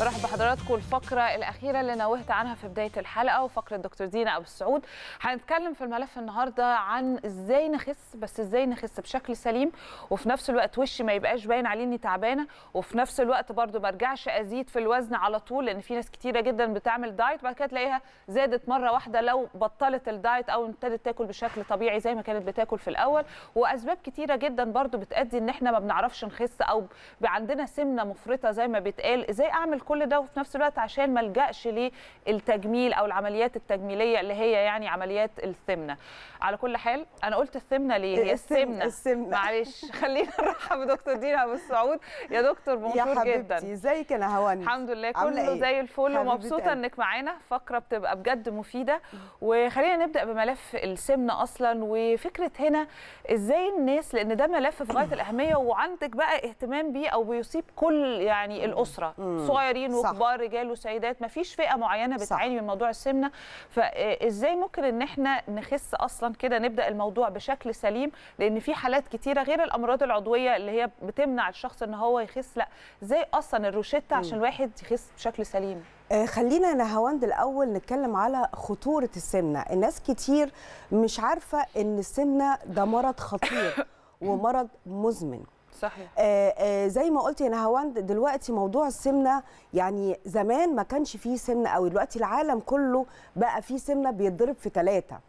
برحب بحضراتكم الفقرة الأخيرة اللي نوهت عنها في بداية الحلقة وفقرة دكتور دينا أبو السعود هنتكلم في الملف النهاردة عن إزاي نخس بس إزاي نخس بشكل سليم وفي نفس الوقت وشي ما يبقاش باين عليه إني تعبانة وفي نفس الوقت برضو ما ارجعش أزيد في الوزن على طول لأن في ناس كتيرة جدا بتعمل دايت بعد كده تلاقيها زادت مرة واحدة لو بطلت الدايت أو ابتدت تاكل بشكل طبيعي زي ما كانت بتاكل في الأول وأسباب كتيرة جدا برضو بتأدي إن إحنا ما بنعرفش نخس أو عندنا سمنة مفرطة زي ما بيتقال إزاي أعمل كل ده وفي نفس الوقت عشان ما الجاش للتجميل او العمليات التجميليه اللي هي يعني عمليات السمنه على كل حال انا قلت السمنه ليه هي السمنه, السمنة. معلش خلينا نرحب بدكتور دينا ابو السعود يا دكتور مبسوط جدا يا حبيبتي ازيك انا هوان الحمد لله كله إيه؟ زي الفل ومبسوطه انك معانا فقره بتبقى بجد مفيده وخلينا نبدا بملف السمنه اصلا وفكره هنا ازاي الناس لان ده ملف في غايه الاهميه وعندك بقى اهتمام بيه او بيصيب كل يعني الاسره صغير صغيرين وكبار رجال وسيدات ما فيش فئه معينه بتعاني من موضوع السمنه فازاي ممكن ان احنا نخس اصلا كده نبدا الموضوع بشكل سليم لان في حالات كتيره غير الامراض العضويه اللي هي بتمنع الشخص ان هو يخس لا ازاي اصلا الروشته عشان الواحد يخس بشكل سليم آه، خلينا نهواند الاول نتكلم على خطوره السمنه الناس كتير مش عارفه ان السمنه ده مرض خطير ومرض مزمن صحيح آآ آه، آآ آه، زي ما قلت يا نهاوند دلوقتي موضوع السمنه يعني زمان ما كانش فيه سمنه قوي دلوقتي العالم كله بقى فيه سمنه بيتضرب في ثلاثه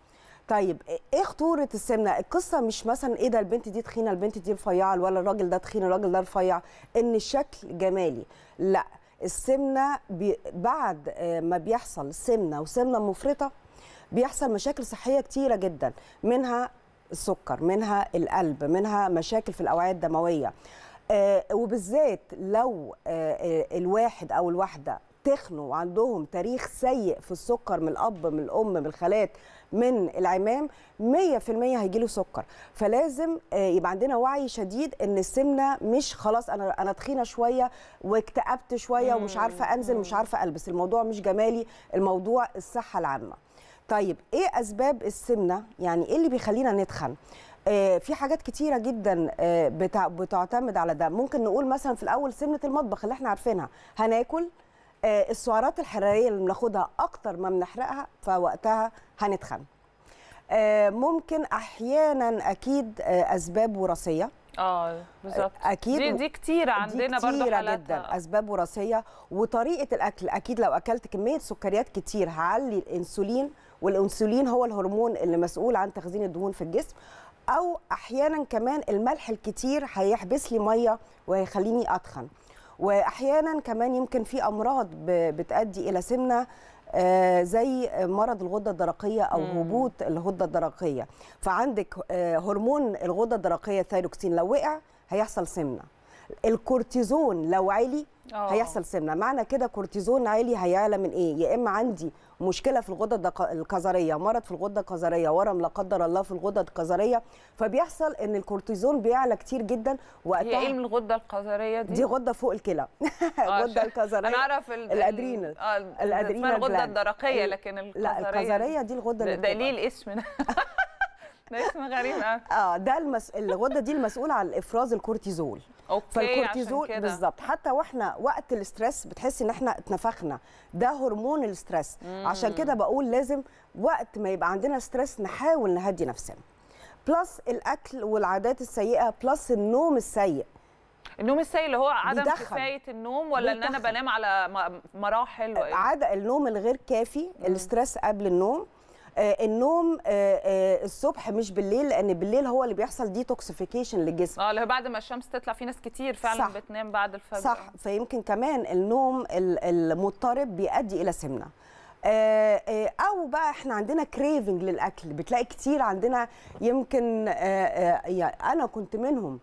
طيب آه، ايه خطوره السمنه القصه مش مثلا ايه ده البنت دي تخينه البنت دي رفيعه ولا الراجل ده تخين الراجل ده رفيع ان الشكل جمالي لا السمنه بي بعد ما بيحصل سمنه وسمنه مفرطه بيحصل مشاكل صحيه كتيره جدا منها السكر منها القلب منها مشاكل في الاوعيه الدمويه آه، وبالذات لو آه، آه، الواحد او الواحده تخنوا وعندهم تاريخ سيء في السكر من الاب من الام من الخالات من العمام 100% هيجيله سكر فلازم يبقى عندنا وعي شديد ان السمنه مش خلاص انا انا تخينه شويه واكتئبت شويه ومش عارفه انزل مش عارفه البس الموضوع مش جمالي الموضوع الصحه العامه طيب ايه اسباب السمنه يعني ايه اللي بيخلينا نتخن آه، في حاجات كتيرة جدا آه، بتعتمد على ده ممكن نقول مثلا في الأول سمنة المطبخ اللي احنا عارفينها هناكل آه، السعرات الحرارية اللي بناخدها أكتر ما بنحرقها فوقتها هنتخن ممكن أحيانا أكيد أسباب وراثية اه بالظبط اكيد دي, دي كتير عندنا دي كتيرة برضو جدا اسباب وراثيه وطريقه الاكل اكيد لو اكلت كميه سكريات كتير هعلي الانسولين والانسولين هو الهرمون اللي مسؤول عن تخزين الدهون في الجسم او احيانا كمان الملح الكتير هيحبس لي ميه وهيخليني اتخن واحيانا كمان يمكن في امراض بتؤدي الى سمنه آه، زي مرض الغده الدرقيه او هبوط الغده الدرقيه فعندك آه، هرمون الغده الدرقيه الثايروكسين لو وقع هيحصل سمنه الكورتيزون لو عالي أوه. هيحصل سمنه معنى كده كورتيزون عالي هيعلى من ايه يا اما عندي مشكله في الغده القذريه مرض في الغده القذريه ورم لا قدر الله في الغده القذريه فبيحصل ان الكورتيزون بيعلى كتير جدا وقتها هي ايه من الغده القذريه دي دي غده فوق الكلى الغده آه، القذريه انا اعرف الادرينال اه الادرينال الغده الدرقيه لكن الكظريه لا القذريه دي الغده ده اسمنا ده اسم غريب قوي اه ده المس... الغده دي المسؤوله عن افراز الكورتيزول اوكي فالكورتيزول بالظبط حتى واحنا وقت الاسترس بتحس ان احنا اتنفخنا ده هرمون الاسترس عشان كده بقول لازم وقت ما يبقى عندنا ستريس نحاول نهدي نفسنا بلس الاكل والعادات السيئه بلس النوم السيء النوم السيء اللي هو عدم بيدخل. كفايه النوم ولا بيدخل. ان انا بنام على مراحل عاده النوم الغير كافي الاسترس قبل النوم آه، النوم آه، آه، الصبح مش بالليل لان بالليل هو اللي بيحصل ديتوكسيفيكيشن للجسم اه اللي هو بعد ما الشمس تطلع في ناس كتير فعلا صح. بتنام بعد الفجر صح فيمكن كمان النوم المضطرب بيؤدي الى سمنه او بقى احنا عندنا كريفنج للاكل بتلاقي كتير عندنا يمكن يعني انا كنت منهم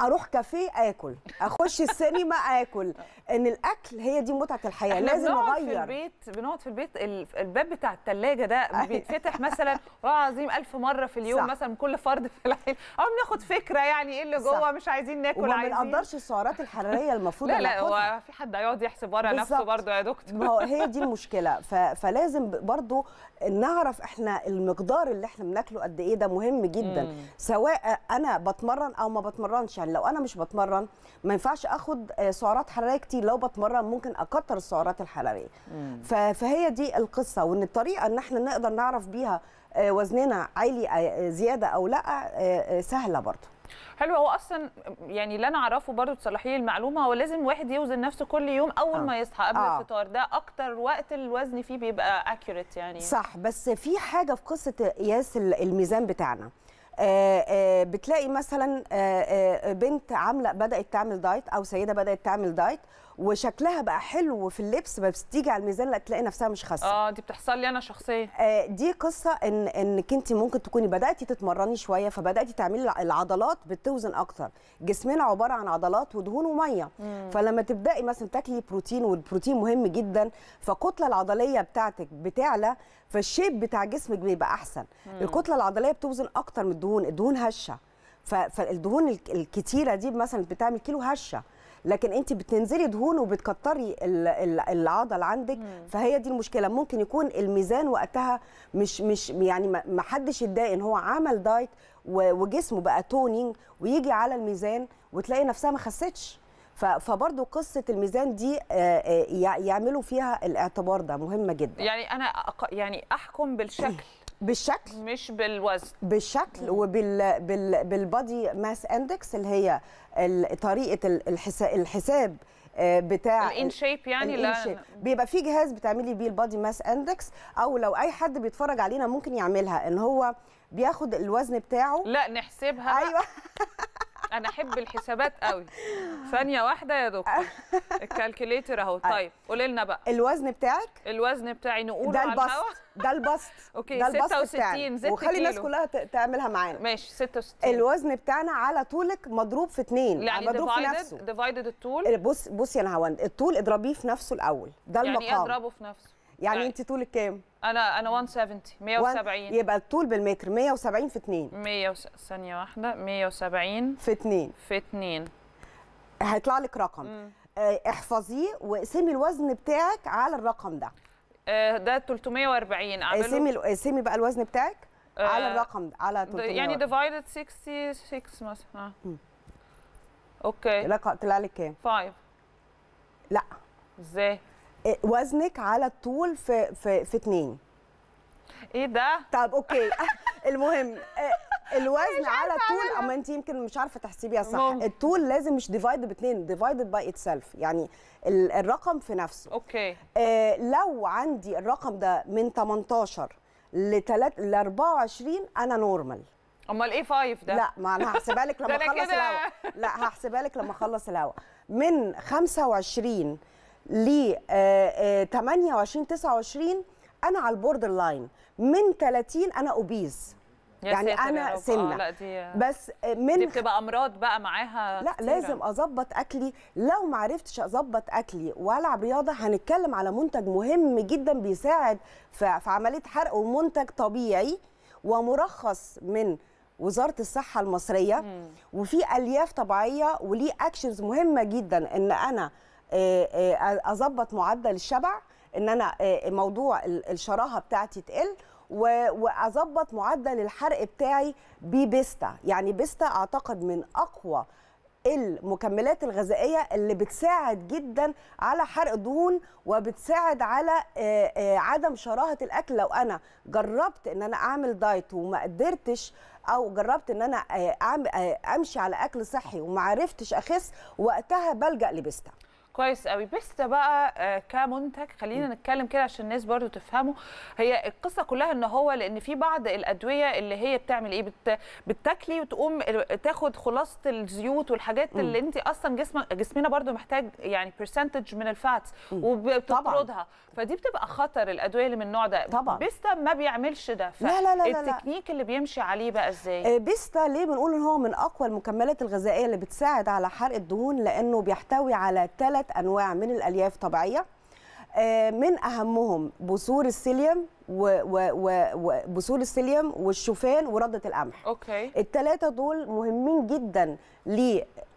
اروح كافيه اكل اخش السينما اكل ان الاكل هي دي متعه الحياه لازم اغير في البيت بنقعد في البيت الباب بتاع الثلاجه ده بيتفتح مثلا والله العظيم ألف مره في اليوم صح. مثلا كل فرد في العيله او اه، بناخد فكره يعني ايه اللي جوه مش عايزين ناكل وما عايزين ما بنقدرش السعرات الحراريه المفروض لا لا هو في حد هيقعد يحسب ورا نفسه برضه يا دكتور ما هو هي دي المشكله ف... فلازم برضه نعرف احنا المقدار اللي احنا بناكله قد ايه ده مهم جدا مم. سواء انا بتمرن او ما بتمرنش يعني لو انا مش بتمرن ما ينفعش اخد آه، سعرات حراريه كتير لو بتمرن ممكن اكتر السعرات الحراريه فهي دي القصه وان الطريقه ان احنا نقدر نعرف بيها آه، وزننا عالي آه، زياده او لا سهله برضه حلو هو اصلا يعني اللي انا اعرفه برضو تصلحي المعلومه هو لازم واحد يوزن نفسه كل يوم اول آه. ما يصحى قبل آه. الفطار ده اكتر وقت الوزن فيه بيبقى اكيوريت يعني صح بس في حاجه في قصه قياس الميزان بتاعنا آه، آه، بتلاقي مثلا آه، بنت عامله بدات تعمل دايت او سيده بدات تعمل دايت وشكلها بقى حلو في اللبس بس تيجي على الميزان لا تلاقي نفسها مش خاسه اه دي بتحصل لي انا شخصيا آه دي قصه ان انك انت ممكن تكوني بداتي تتمرني شويه فبداتي تعملي العضلات بتوزن اكتر جسمنا عباره عن عضلات ودهون وميه مم. فلما تبداي مثلا تاكلي بروتين والبروتين مهم جدا فالكتله العضليه بتاعتك بتعلى فالشيب بتاع جسمك بيبقى احسن مم. الكتله العضليه بتوزن اكتر من الدهون الدهون هشه فالدهون الكتيره دي مثلا بتعمل كيلو هشه لكن انت بتنزلي دهون وبتكتري العضل عندك فهي دي المشكله ممكن يكون الميزان وقتها مش مش يعني ما حدش يتضايق ان هو عمل دايت وجسمه بقى تونينج ويجي على الميزان وتلاقي نفسها ما خستش فبرضه قصه الميزان دي آه، آه، يعملوا فيها الاعتبار ده مهمه جدا يعني انا يعني احكم بالشكل بالشكل مش بالوزن بالشكل وبال بال بالبادي ماس اندكس اللي هي طريقه الحساب آه، بتاع الان شيب يعني لا بيبقى في جهاز بتعملي بيه البادي ماس اندكس او لو اي حد بيتفرج علينا ممكن يعملها ان هو بياخد الوزن بتاعه لا نحسبها ايوه انا احب الحسابات قوي ثانيه واحده يا دكتور الكالكوليتر اهو آه. طيب قولي لنا بقى الوزن بتاعك الوزن بتاعي نقوله ده البسط ده البسط اوكي ده البسط 66 زدت وخلي الناس كلها تعملها معانا ماشي 66 الوزن بتاعنا على طولك مضروب في 2 يعني مضروب في نفسه ديفايدد الطول بص بصي يا نهاوند الطول اضربيه في نفسه الاول ده يعني إيه المقام يعني اضربه في نفسه يعني, آه. انت طولك كام؟ انا انا 170 170 يبقى الطول بالمتر 170 في 2 100 وس... ثانيه واحده 170 في 2 في 2 هيطلع لك رقم مم. آه، احفظيه واقسمي الوزن بتاعك على الرقم ده آه ده 340 اقسمي اقسمي بقى الوزن بتاعك آه على الرقم ده على 340 يعني ديفايدد 66 مثلا آه. اوكي طلع لك كام؟ 5 لا ازاي؟ وزنك على الطول في في في اتنين ايه ده طب اوكي المهم آه، الوزن على الطول اما انت يمكن مش عارفه تحسبيها صح مم. الطول لازم مش ديفايدد باتنين ديفايدد باي اتسلف يعني الرقم في نفسه اوكي آه لو عندي الرقم ده من 18 ل 3 ل 24 انا نورمال امال ايه 5 ده لا ما انا هحسبها لك لما اخلص الهوا لا هحسبها لك لما اخلص الهوا من 25 ل 28 آه، 29 آه، انا على البوردر لاين من 30 انا اوبيز يعني انا آه، سنة آه بس من دي بتبقى امراض بقى معاها لا كتيرة. لازم اظبط اكلي لو ما عرفتش اظبط اكلي والعب رياضه هنتكلم على منتج مهم جدا بيساعد في عمليه حرق ومنتج طبيعي ومرخص من وزاره الصحه المصريه وفي الياف طبيعيه وليه اكشنز مهمه جدا ان انا آه، آه، اظبط معدل الشبع ان انا آه، موضوع الشراهه بتاعتي تقل واظبط معدل الحرق بتاعي ببيستا يعني بيستا اعتقد من اقوى المكملات الغذائيه اللي بتساعد جدا على حرق دهون وبتساعد على عدم شراهه الاكل لو انا جربت ان انا اعمل دايت وما قدرتش او جربت ان انا امشي على اكل صحي وما عرفتش اخس وقتها بلجا لبيستا كويس قوي بيستا بقى آه، كمنتج خلينا نتكلم كده عشان الناس برضو تفهمه هي القصه كلها ان هو لان في بعض الادويه اللي هي بتعمل ايه بت... بتاكلي وتقوم تاخد خلاصه الزيوت والحاجات م. اللي انت اصلا جسم جسمنا برضو محتاج يعني برسنتج من الفات وبتطردها فدي بتبقى خطر الادويه اللي من النوع ده طبعا بيستا ما بيعملش ده لا لا لا التكنيك اللي بيمشي عليه بقى ازاي آه، بيستا ليه بنقول ان هو من اقوى المكملات الغذائيه اللي بتساعد على حرق الدهون لانه بيحتوي على ثلاث ثلاث انواع من الالياف طبيعيه آه، من اهمهم بذور السيليوم وبذور السيليوم والشوفان ورده القمح اوكي الثلاثه دول مهمين جدا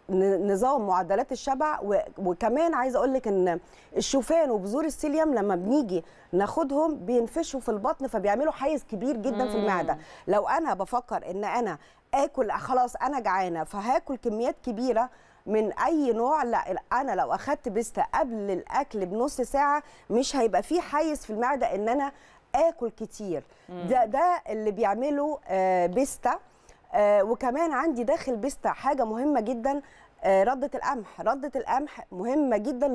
لنظام معدلات الشبع وكمان عايزه اقول لك ان الشوفان وبذور السيليوم لما بنيجي ناخدهم بينفشوا في البطن فبيعملوا حيز كبير جدا مم. في المعده لو انا بفكر ان انا اكل خلاص انا جعانه فهاكل كميات كبيره من اي نوع لا انا لو اخدت بيستا قبل الاكل بنص ساعه مش هيبقى في حيز في المعده ان انا اكل كتير ده ده اللي بيعمله آه، بيستا آه، وكمان عندي داخل بيستا حاجه مهمه جدا آه، رده القمح رده القمح مهمه جدا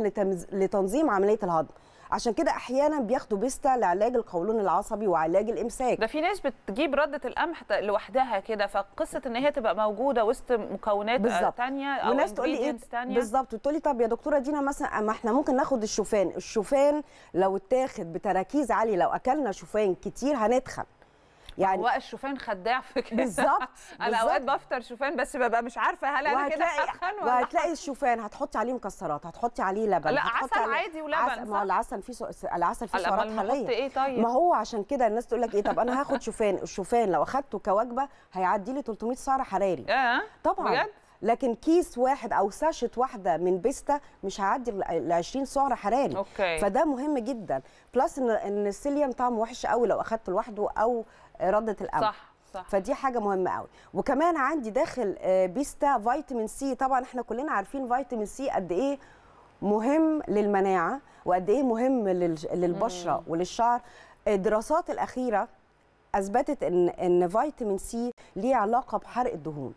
لتنظيم عمليه الهضم عشان كده احيانا بياخدوا بيستا لعلاج القولون العصبي وعلاج الامساك ده في ناس بتجيب رده القمح لوحدها كده فقصه ان هي تبقى موجوده وسط مكونات بالزبط. تانية او وناس تقول لي ايه بالظبط وتقول لي طب يا دكتوره دينا مثلا ما احنا ممكن ناخد الشوفان الشوفان لو اتاخد بتراكيز عاليه لو اكلنا شوفان كتير هنتخن يعني هو الشوفان خداع في كده بالظبط انا اوقات بفطر شوفان بس ببقى مش عارفه هل انا كده اتخن ولا وهتلاقي الشوفان هتحطي عليه مكسرات هتحطي عليه لبن لا عسل عليه عادي ولبن عسل... ما هو العسل فيه سو... العسل فيه سعرات حراريه ايه طيب ما هو عشان كده الناس تقول لك ايه طب انا هاخد شوفان الشوفان لو اخدته كوجبه هيعدي لي 300 سعر حراري اه طبعا بجد؟ لكن كيس واحد او ساشت واحده من بيستا مش هيعدي ال 20 سعر حراري أوكي. فده مهم جدا بلس ان ان السيليوم طعم وحش قوي لو اخدته لوحده او رده الاول صح صح. فدي حاجه مهمه قوي وكمان عندي داخل آه، بيستا فيتامين سي طبعا احنا كلنا عارفين فيتامين سي قد ايه مهم للمناعه وقد ايه مهم للبشره مم. وللشعر الدراسات الاخيره اثبتت ان ان فيتامين سي ليه علاقه بحرق الدهون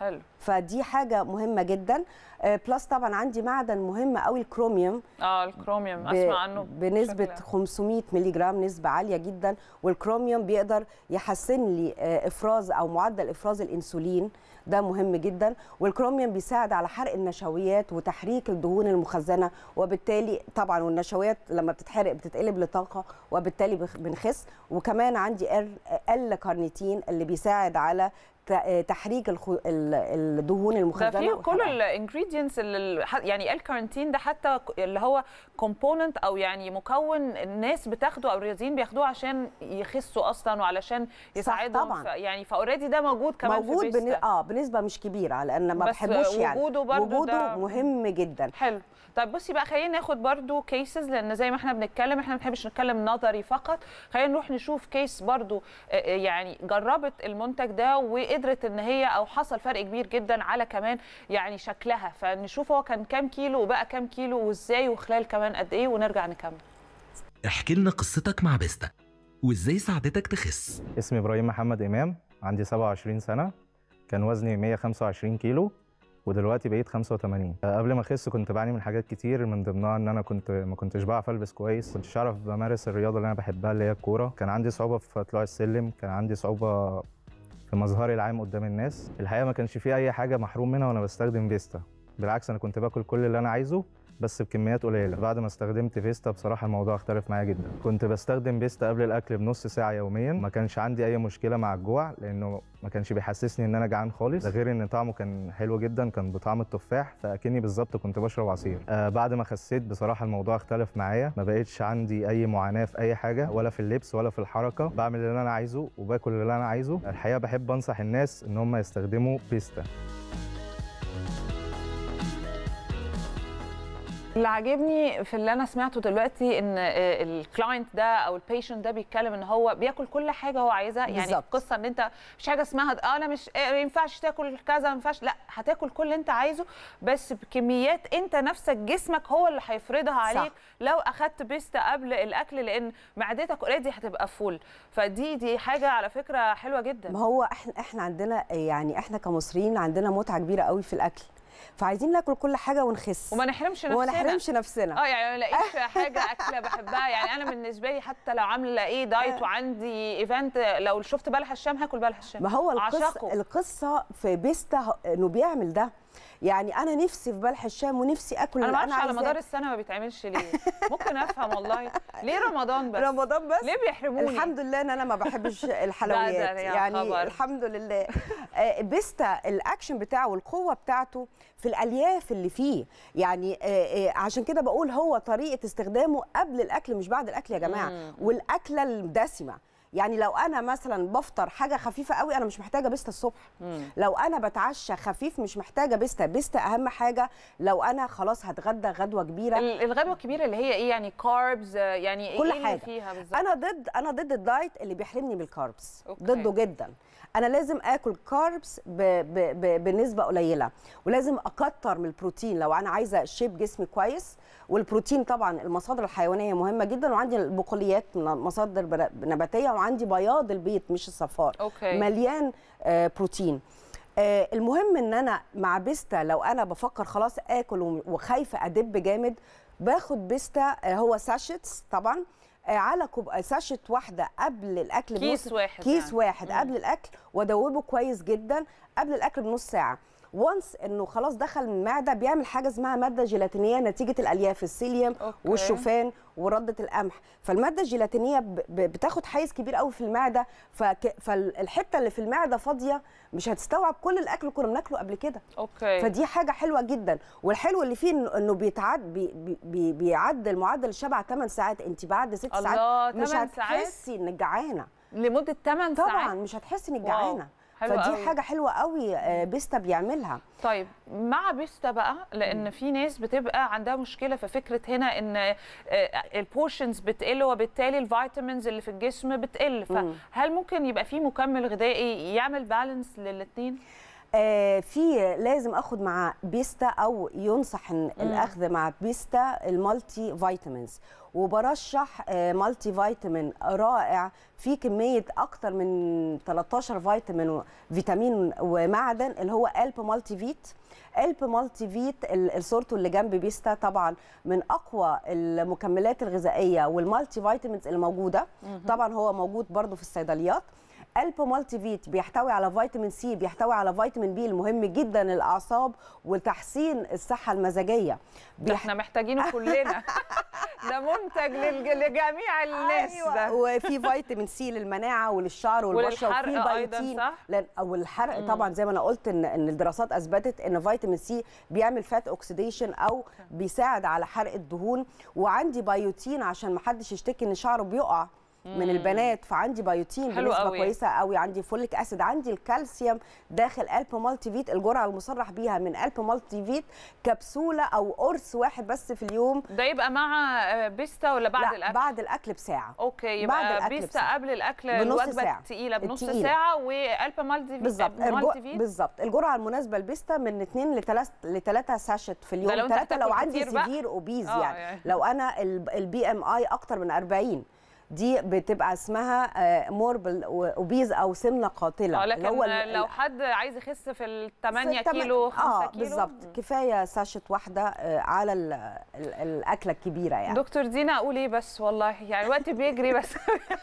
حلو فدي حاجه مهمه جدا بلس آه، طبعا عندي معدن مهم قوي الكروميوم اه الكروميوم ب... اسمع عنه بنسبه شكلها. 500 مللي جرام نسبه عاليه جدا والكروميوم بيقدر يحسن لي آه، افراز او معدل افراز الانسولين ده مهم جدا والكروميوم بيساعد على حرق النشويات وتحريك الدهون المخزنه وبالتالي طبعا والنشويات لما بتتحرق بتتقلب لطاقه وبالتالي بنخس وكمان عندي ال كارنيتين اللي بيساعد على آه، تحريك الدهون المخزنه في كل الانجريدينتس يعني الكارنتين ده حتى اللي هو كومبوننت او يعني مكون الناس بتاخده او الرياضيين بياخدوه عشان يخسوا اصلا وعلشان يساعدهم طبعا. يعني فاوريدي ده موجود كمان موجود في بن... اه بنسبه مش كبيره لان ما بحبوش يعني وجوده برضه وجوده ده... مهم جدا حلو طب بصي بقى خلينا ناخد برضو كيسز لان زي ما احنا بنتكلم احنا ما بنحبش نتكلم نظري فقط خلينا نروح نشوف كيس برضو آه، آه، يعني جربت المنتج ده وقدرت ان هي او حصل فرق كبير جدا على كمان يعني شكلها فنشوف هو كان كام كيلو وبقى كام كيلو وازاي وخلال كمان قد ايه ونرجع نكمل احكي لنا قصتك مع بيستا وازاي ساعدتك تخس اسمي ابراهيم محمد امام عندي 27 سنه كان وزني 125 كيلو ودلوقتي بقيت 85 آه، قبل ما اخس كنت بعاني من حاجات كتير من ضمنها ان انا كنت ما كنتش بعرف البس كويس كنتش اعرف بمارس الرياضه اللي انا بحبها اللي هي الكوره كان عندي صعوبه في طلوع السلم كان عندي صعوبه في مظهري العام قدام الناس الحقيقه ما كانش في اي حاجه محروم منها وانا بستخدم فيستا بالعكس انا كنت باكل كل اللي انا عايزه بس بكميات قليله بعد ما استخدمت فيستا بصراحه الموضوع اختلف معايا جدا كنت بستخدم فيستا قبل الاكل بنص ساعه يوميا ما كانش عندي اي مشكله مع الجوع لانه ما كانش بيحسسني ان انا جعان خالص ده غير ان طعمه كان حلو جدا كان بطعم التفاح فاكني بالظبط كنت بشرب عصير آه بعد ما خسيت بصراحه الموضوع اختلف معايا ما بقتش عندي اي معاناه في اي حاجه ولا في اللبس ولا في الحركه بعمل اللي انا عايزه وباكل اللي انا عايزه الحقيقه بحب انصح الناس ان هم يستخدموا بيستا اللي عاجبني في اللي انا سمعته دلوقتي ان آه، الكلاينت ده او البيشنت ده بيتكلم ان هو بياكل كل حاجه هو عايزها يعني بالزبط. القصه ان انت مش حاجه اسمها اه انا مش آه، ما ينفعش تاكل كذا ما ينفعش لا هتاكل كل اللي انت عايزه بس بكميات انت نفسك جسمك هو اللي هيفرضها عليك صح. لو اخدت بيست قبل الاكل لان معدتك اوريدي هتبقى فول فدي دي حاجه على فكره حلوه جدا ما هو احنا احنا عندنا يعني احنا كمصريين عندنا متعه كبيره قوي في الاكل فعايزين ناكل كل حاجه ونخس وما نحرمش نفسنا وما نحرمش نفسنا اه يعني ما الاقيش حاجه اكله بحبها يعني انا بالنسبه لي حتى لو عامله ايه دايت آه. وعندي ايفنت لو شفت بلح الشام هاكل بلح الشام ما هو القصه القصه في بيستا انه بيعمل ده يعني انا نفسي في بلح الشام ونفسي اكل انا معرفش على مدار السنه ما بيتعملش ليه ممكن افهم والله ليه رمضان بس رمضان بس ليه بيحرموني الحمد لله ان انا ما بحبش الحلويات يعني خبر. الحمد لله آه، بيستا الاكشن بتاعه والقوه بتاعته في الالياف اللي فيه يعني آه، آه، عشان كده بقول هو طريقه استخدامه قبل الاكل مش بعد الاكل يا جماعه والاكله الدسمه يعني لو انا مثلا بفطر حاجه خفيفه قوي انا مش محتاجه بيستا الصبح مم. لو انا بتعشى خفيف مش محتاجه بيستا بيستا اهم حاجه لو انا خلاص هتغدى غدوه كبيره الغدوه الكبيره اللي هي ايه يعني كاربز يعني إيه كل ايه حاجة. فيها بالظبط انا ضد انا ضد الدايت اللي بيحرمني من الكاربز ضده جدا انا لازم اكل كاربز ب... ب... ب... بنسبه قليله ولازم اكتر من البروتين لو انا عايزه شيب جسمي كويس والبروتين طبعا المصادر الحيوانيه مهمه جدا وعندي البقوليات مصادر نباتيه وعندي بياض البيض مش الصفار أوكي. مليان آه، بروتين آه، المهم ان انا مع بيستا لو انا بفكر خلاص اكل وخايفه ادب جامد باخد بيستا آه، هو ساشيتس طبعا على كوب ساشت واحده قبل الاكل كيس بنص واحد كيس يعني. واحد قبل الاكل وادوبه كويس جدا قبل الاكل بنص ساعه وانس انه خلاص دخل المعده بيعمل حاجه اسمها ماده جيلاتينيه نتيجه الالياف السيليوم والشوفان ورده القمح فالماده الجيلاتينيه بتاخد حيز كبير قوي في المعده فالحته اللي في المعده فاضيه مش هتستوعب كل الاكل اللي كنا بناكله قبل كده اوكي فدي حاجه حلوه جدا والحلو اللي فيه انه بيتعد بي... بي... بيعدل معدل الشبع 8 ساعات انت بعد 6 ساعات مش هتحسي انك جعانه لمده 8 ساعات طبعا مش هتحسي انك جعانه حلوة فدي قوي. حاجه حلوه قوي آه، بيستا بيعملها طيب مع بيستا بقى لان في ناس بتبقى عندها مشكله في فكره هنا ان آه، البورشنز بتقل وبالتالي الفيتامينز اللي في الجسم بتقل فهل ممكن يبقى في مكمل غذائي يعمل بالانس للاثنين آه، في لازم اخد مع بيستا او ينصح الاخذ مع بيستا المالتي فيتامينز وبرشح آه، مالتي فيتامين رائع في كميه اكتر من 13 فيتامين فيتامين ومعدن اللي هو الب مالتي فيت الب مالتي فيت صورته اللي جنب بيستا طبعا من اقوى المكملات الغذائيه والمالتي فيتامينز اللي موجوده طبعا هو موجود برده في الصيدليات الب مالتي فيت بيحتوي على فيتامين سي بيحتوي على فيتامين بي المهم جدا للاعصاب وتحسين الصحه المزاجيه بيح... احنا محتاجينه كلنا ده منتج لجميع الناس أيوة. ده وفي فيتامين سي للمناعه وللشعر والبشره وفي بايوتين لان او الحرق طبعا زي ما انا قلت ان ان الدراسات اثبتت ان فيتامين سي بيعمل فات اوكسيديشن او بيساعد على حرق الدهون وعندي بايوتين عشان ما حدش يشتكي ان شعره بيقع من البنات فعندي بايوتين حلو بنسبه قوي. كويسه قوي عندي فوليك اسيد عندي الكالسيوم داخل الب مالتي فيت الجرعه المصرح بيها من الب مالتي فيت كبسوله او قرص واحد بس في اليوم ده يبقى مع آه، بيستا ولا بعد لا الاكل بعد الاكل بساعه اوكي يبقى بعد الأكل بيستا بساعة. قبل الاكل ساعه تقيلة بنص التقيلة. ساعه والب مالتي فيت بالظبط بالظبط الجرعه المناسبه لبيستا من 2 ل 3 ل 3 ساشت في اليوم ثلاثه لو, لو عندي سيفير اوبيز آه، يعني, يعني لو انا البي ام اي اكتر من 40 دي بتبقى اسمها آه، موربل اوبيز او سمنه قاتله اه لكن هو آه، لو حد عايز يخس في ال 8 كيلو 5 آه كيلو بالظبط كفايه ساشه واحده آه، على الاكله الكبيره يعني دكتور دينا اقول ايه بس والله يعني الوقت بيجري بس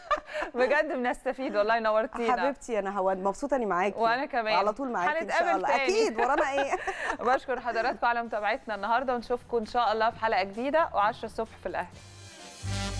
بجد بنستفيد والله نورتينا حبيبتي انا هواد مبسوطه اني معاكي وانا كمان على طول معاكي ان شاء الله تاني. اكيد ورانا ايه بشكر حضراتكم على متابعتنا النهارده ونشوفكم ان شاء الله في حلقه جديده و10 الصبح في الاهلي